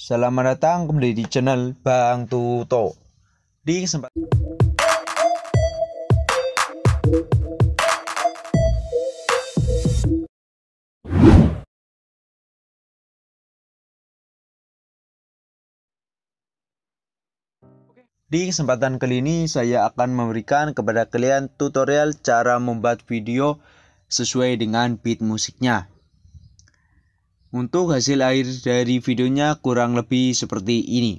Selamat datang kembali di channel Bang Tuto. Di kesempatan Di kesempatan kali ini saya akan memberikan kepada kalian tutorial cara membuat video sesuai dengan beat musiknya untuk hasil akhir dari videonya kurang lebih seperti ini.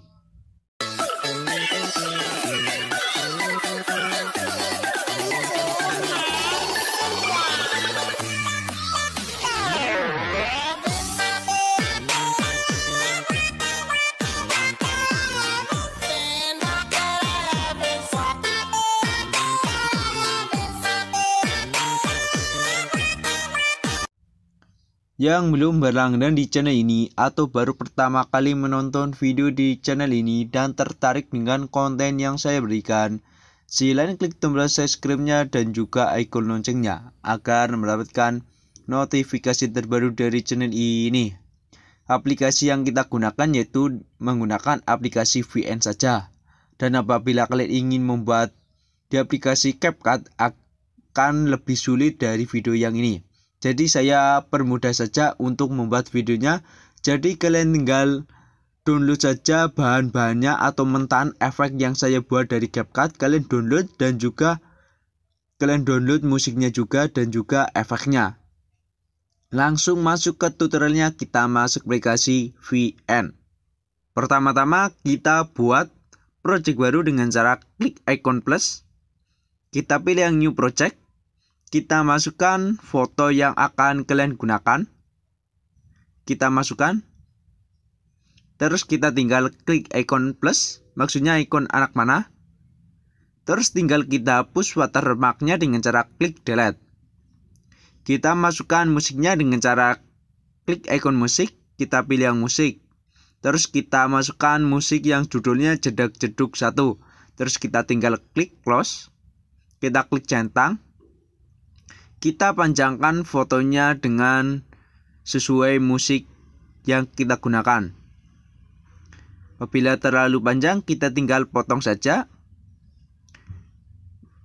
Yang belum berlangganan di channel ini atau baru pertama kali menonton video di channel ini dan tertarik dengan konten yang saya berikan, silakan klik tombol subscribe-nya dan juga ikon loncengnya agar mendapatkan notifikasi terbaru dari channel ini. Aplikasi yang kita gunakan yaitu menggunakan aplikasi VN saja. Dan apabila kalian ingin membuat di aplikasi CapCut akan lebih sulit dari video yang ini. Jadi saya permudah saja untuk membuat videonya. Jadi kalian tinggal download saja bahan-bahannya atau mentahan efek yang saya buat dari CapCut. Kalian download dan juga kalian download musiknya juga dan juga efeknya. Langsung masuk ke tutorialnya kita masuk aplikasi VN. Pertama-tama kita buat project baru dengan cara klik icon plus. Kita pilih yang new project. Kita masukkan foto yang akan kalian gunakan. Kita masukkan. Terus kita tinggal klik icon plus, maksudnya ikon anak mana. Terus tinggal kita hapus watermarknya dengan cara klik delete. Kita masukkan musiknya dengan cara klik icon musik, kita pilih yang musik. Terus kita masukkan musik yang judulnya jedak jeduk satu. Terus kita tinggal klik close. Kita klik centang kita panjangkan fotonya dengan sesuai musik yang kita gunakan. Apabila terlalu panjang, kita tinggal potong saja.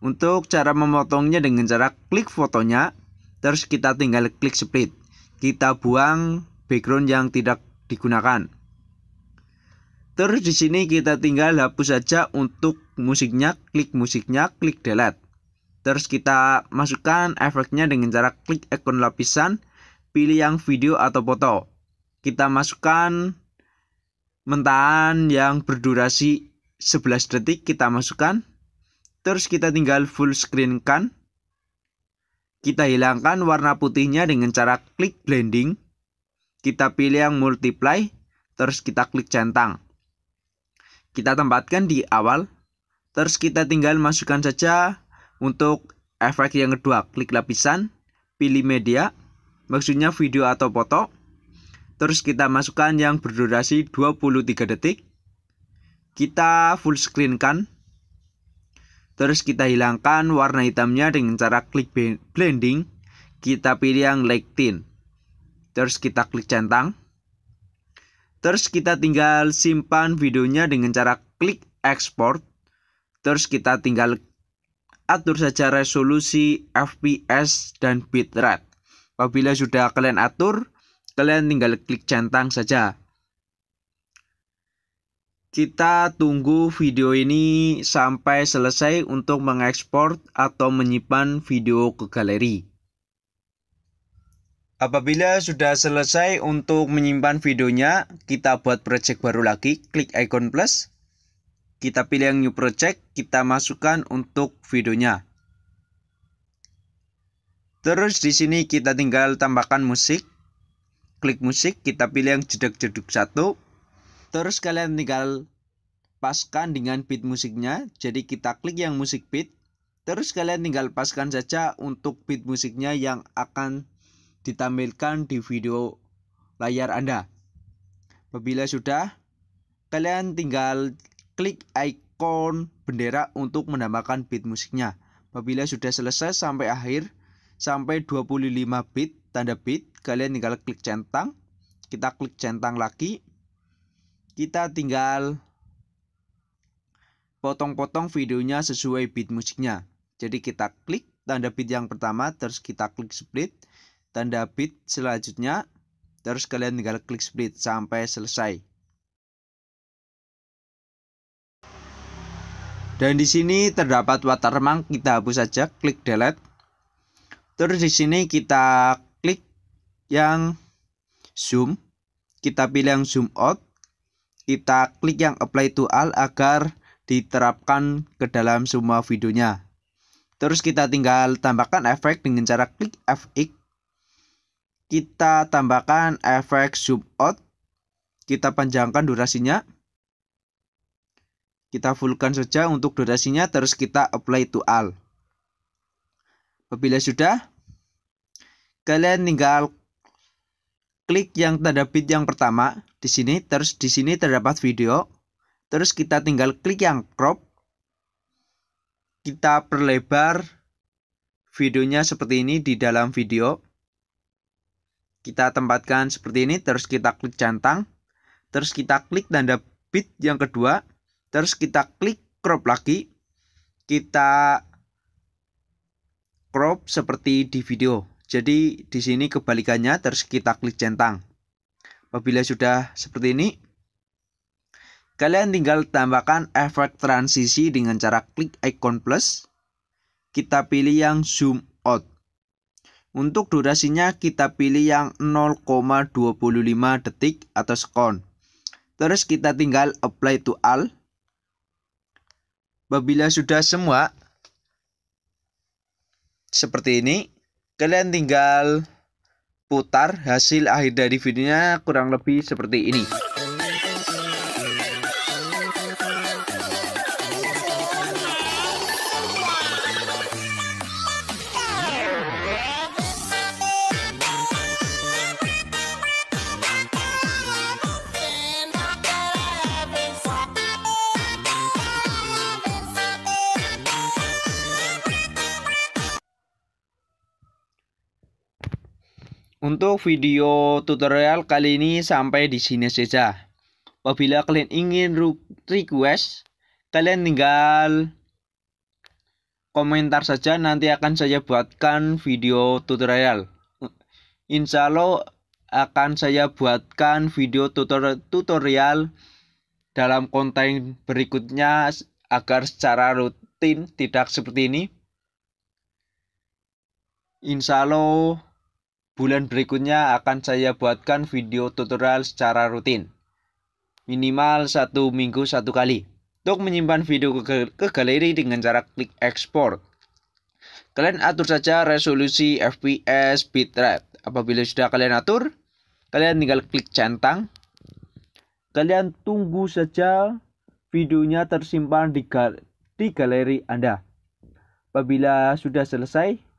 Untuk cara memotongnya dengan cara klik fotonya, terus kita tinggal klik split. Kita buang background yang tidak digunakan. Terus di sini kita tinggal hapus saja untuk musiknya, klik musiknya, klik delete. Terus kita masukkan efeknya dengan cara klik ikon lapisan, pilih yang video atau foto. Kita masukkan mentahan yang berdurasi 11 detik kita masukkan. Terus kita tinggal full screen kan. Kita hilangkan warna putihnya dengan cara klik blending. Kita pilih yang multiply, terus kita klik centang. Kita tempatkan di awal, terus kita tinggal masukkan saja untuk efek yang kedua, klik lapisan, pilih media, maksudnya video atau foto. Terus kita masukkan yang berdurasi 23 detik. Kita full screen kan. Terus kita hilangkan warna hitamnya dengan cara klik blending. Kita pilih yang light tint. Terus kita klik centang. Terus kita tinggal simpan videonya dengan cara klik export. Terus kita tinggal atur saja resolusi, fps, dan bitrate. Apabila sudah kalian atur, kalian tinggal klik centang saja. Kita tunggu video ini sampai selesai untuk mengekspor atau menyimpan video ke galeri. Apabila sudah selesai untuk menyimpan videonya, kita buat project baru lagi, klik icon plus, kita pilih yang new project, kita masukkan untuk videonya. Terus di sini kita tinggal tambahkan musik. Klik musik, kita pilih yang jeduk-jeduk satu. Terus kalian tinggal paskan dengan beat musiknya. Jadi kita klik yang musik beat. Terus kalian tinggal paskan saja untuk beat musiknya yang akan ditampilkan di video layar Anda. Apabila sudah, kalian tinggal Klik ikon bendera untuk menambahkan bit musiknya. Apabila sudah selesai sampai akhir, sampai 25 bit, tanda bit, kalian tinggal klik centang. Kita klik centang lagi. Kita tinggal potong-potong videonya sesuai bit musiknya. Jadi kita klik tanda bit yang pertama, terus kita klik split, tanda bit selanjutnya, terus kalian tinggal klik split sampai selesai. Dan di sini terdapat watermark, kita hapus saja, klik delete. Terus di sini kita klik yang zoom, kita pilih yang zoom out, kita klik yang apply to all agar diterapkan ke dalam semua videonya. Terus kita tinggal tambahkan efek dengan cara klik FX. Kita tambahkan efek zoom out. Kita panjangkan durasinya. Kita fullkan saja untuk durasinya terus kita apply to all. Apabila sudah, kalian tinggal klik yang tanda bit yang pertama di sini, terus di sini terdapat video. Terus kita tinggal klik yang crop. Kita perlebar videonya seperti ini di dalam video. Kita tempatkan seperti ini, terus kita klik centang. Terus kita klik tanda bit yang kedua terus kita klik crop lagi kita crop seperti di video jadi di sini kebalikannya terus kita klik centang apabila sudah seperti ini kalian tinggal tambahkan efek transisi dengan cara klik icon plus kita pilih yang zoom out untuk durasinya kita pilih yang 0,25 detik atau sekon terus kita tinggal apply to all Apabila sudah semua seperti ini, kalian tinggal putar hasil akhir dari videonya kurang lebih seperti ini. Untuk video tutorial kali ini sampai di sini saja. Apabila kalian ingin request, kalian tinggal komentar saja nanti akan saya buatkan video tutorial. Insya Allah akan saya buatkan video tutorial dalam konten berikutnya agar secara rutin tidak seperti ini. Insya Allah Bulan berikutnya akan saya buatkan video tutorial secara rutin. Minimal satu minggu satu kali. Untuk menyimpan video ke, ke galeri dengan cara klik export. Kalian atur saja resolusi FPS bitrate. Apabila sudah kalian atur, kalian tinggal klik centang. Kalian tunggu saja videonya tersimpan di, gal di galeri Anda. Apabila sudah selesai,